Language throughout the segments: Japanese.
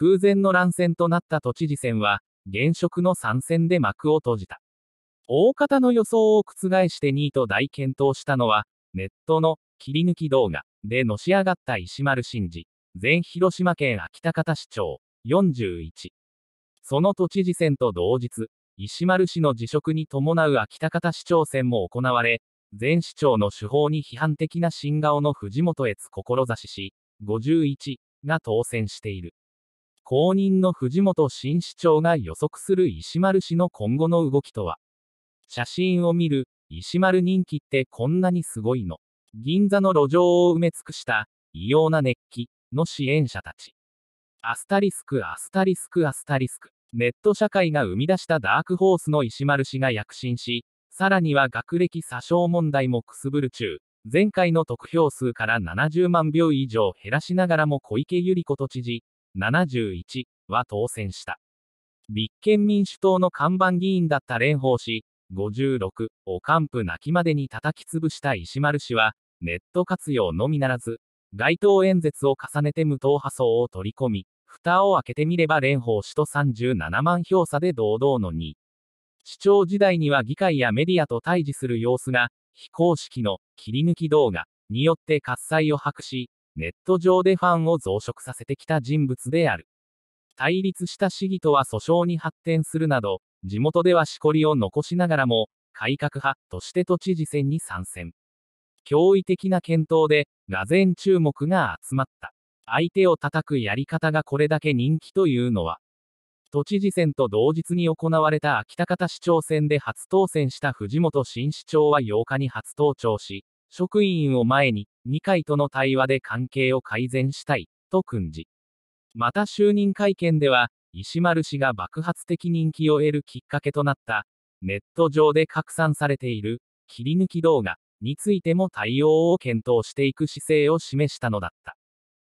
空前の乱戦となった都知事選は、現職の参戦で幕を閉じた。大方の予想を覆して2位と大健闘したのは、ネットの切り抜き動画でのし上がった石丸真二、全広島県安芸高田市長、41。その都知事選と同日、石丸氏の辞職に伴う安芸高田市長選も行われ、前市長の手法に批判的な新顔の藤本悦志し、51が当選している。公認の藤本新市長が予測する石丸氏の今後の動きとは写真を見る石丸人気ってこんなにすごいの銀座の路上を埋め尽くした異様な熱気の支援者たちアスタリスクアスタリスクアスタリスクネット社会が生み出したダークホースの石丸氏が躍進しさらには学歴詐称問題もくすぶる中前回の得票数から70万票以上減らしながらも小池百合子都知事71は当選した。立憲民主党の看板議員だった蓮舫氏、56を完膚泣きまでに叩き潰した石丸氏は、ネット活用のみならず、街頭演説を重ねて無党派層を取り込み、蓋を開けてみれば蓮舫氏と37万票差で堂々の2。市長時代には議会やメディアと対峙する様子が、非公式の切り抜き動画によって喝采を博し、ネット上でファンを増殖させてきた人物である。対立した市議とは訴訟に発展するなど、地元ではしこりを残しながらも、改革派として都知事選に参戦。驚異的な検討で、がぜ注目が集まった。相手を叩くやり方がこれだけ人気というのは、都知事選と同日に行われた秋田方市長選で初当選した藤本新市長は8日に初登庁し、職員を前に二階との対話で関係を改善したい、と訓示。また就任会見では、石丸氏が爆発的人気を得るきっかけとなった、ネット上で拡散されている、切り抜き動画についても対応を検討していく姿勢を示したのだった。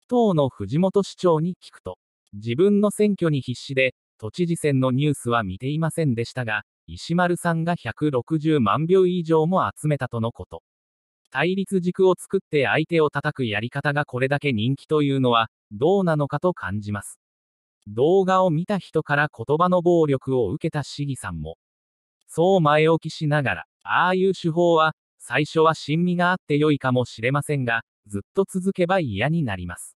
党の藤本市長に聞くと、自分の選挙に必死で、都知事選のニュースは見ていませんでしたが、石丸さんが160万票以上も集めたとのこと。対立軸を作って相手を叩くやり方がこれだけ人気というのは、どうなのかと感じます。動画を見た人から言葉の暴力を受けた市議さんも、そう前置きしながら、ああいう手法は、最初は親身があって良いかもしれませんが、ずっと続けば嫌になります。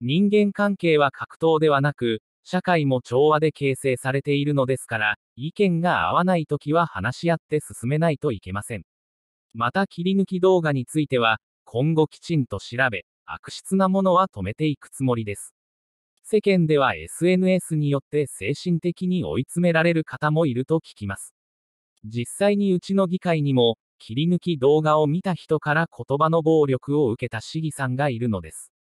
人間関係は格闘ではなく、社会も調和で形成されているのですから、意見が合わないときは話し合って進めないといけません。また切り抜き動画については、今後きちんと調べ、悪質なものは止めていくつもりです。世間では SNS によって精神的に追い詰められる方もいると聞きます。実際にうちの議会にも、切り抜き動画を見た人から言葉の暴力を受けた市議さんがいるのです。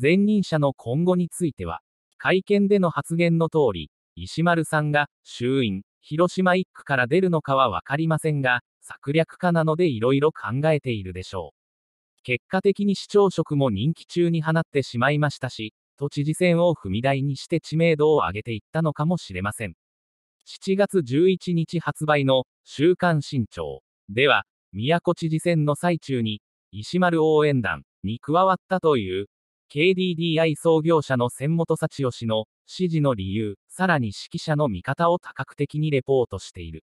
前任者の今後については、会見での発言の通り、石丸さんが衆院、広島一区から出るのかは分かりませんが、策略家なのでいろいろ考えているでしょう。結果的に市長職も任期中に放ってしまいましたし、都知事選を踏み台にして知名度を上げていったのかもしれません。7月11日発売の週刊新潮では、宮古知事選の最中に、石丸応援団に加わったという、KDDI 創業者の千本幸義の指示の理由さらに指揮者の見方を多角的にレポートしている。